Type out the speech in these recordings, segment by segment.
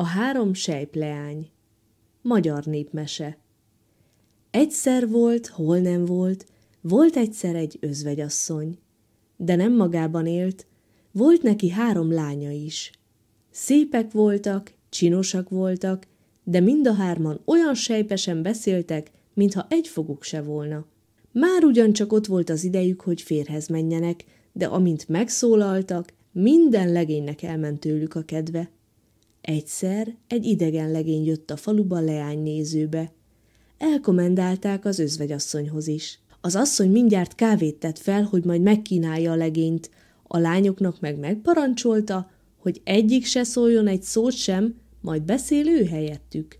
A három sejpleány. Magyar népmese. Egyszer volt, hol nem volt, volt egyszer egy özvegyasszony. De nem magában élt, volt neki három lánya is. Szépek voltak, csinosak voltak, de mind a hárman olyan sejpesen beszéltek, mintha egy foguk se volna. Már ugyancsak ott volt az idejük, hogy férhez menjenek, de amint megszólaltak, minden legénynek elment tőlük a kedve. Egyszer egy idegen legény jött a faluba leánynézőbe. Elkomendálták az özvegyasszonyhoz is. Az asszony mindjárt kávét tett fel, hogy majd megkínálja a legényt. A lányoknak meg megparancsolta, hogy egyik se szóljon egy szót sem, majd beszél ő helyettük.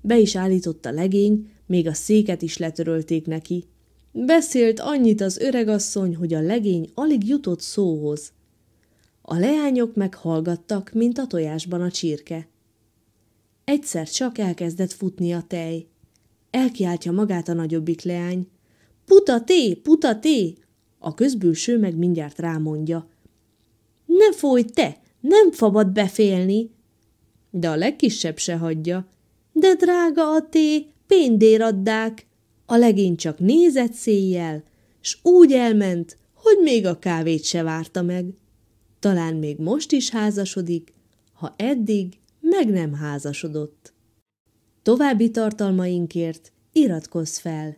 Be is állított a legény, még a széket is letörölték neki. Beszélt annyit az öregasszony, hogy a legény alig jutott szóhoz. A leányok meghallgattak, mint a tojásban a csirke. Egyszer csak elkezdett futni a tej. Elkiáltja magát a nagyobbik leány. Puta té, puta té! A közbülső meg mindjárt rámondja. Ne foly te, nem fabad befélni! De a legkisebb se hagyja. De drága a té, péndér addák! A legény csak nézett széjjel, s úgy elment, hogy még a kávét se várta meg. Talán még most is házasodik, ha eddig meg nem házasodott. További tartalmainkért iratkozz fel